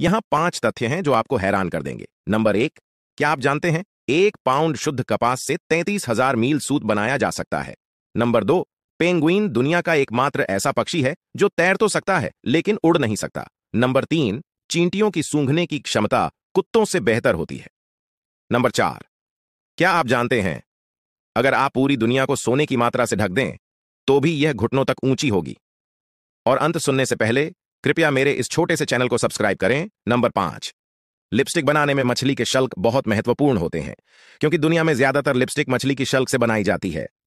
यहां पांच तथ्य हैं जो आपको हैरान कर देंगे नंबर एक क्या आप जानते हैं एक पाउंड शुद्ध कपास से तैतीस हजार मील सूत बनाया जा सकता है नंबर दो पेंगुइन दुनिया का एकमात्र ऐसा पक्षी है जो तैर तो सकता है लेकिन उड़ नहीं सकता नंबर तीन चींटियों की सूंघने की क्षमता कुत्तों से बेहतर होती है नंबर चार क्या आप जानते हैं अगर आप पूरी दुनिया को सोने की मात्रा से ढक दें तो भी यह घुटनों तक ऊंची होगी और अंत सुनने से पहले कृपया मेरे इस छोटे से चैनल को सब्सक्राइब करें नंबर पांच लिपस्टिक बनाने में मछली के शल्क बहुत महत्वपूर्ण होते हैं क्योंकि दुनिया में ज्यादातर लिपस्टिक मछली की शल्क से बनाई जाती है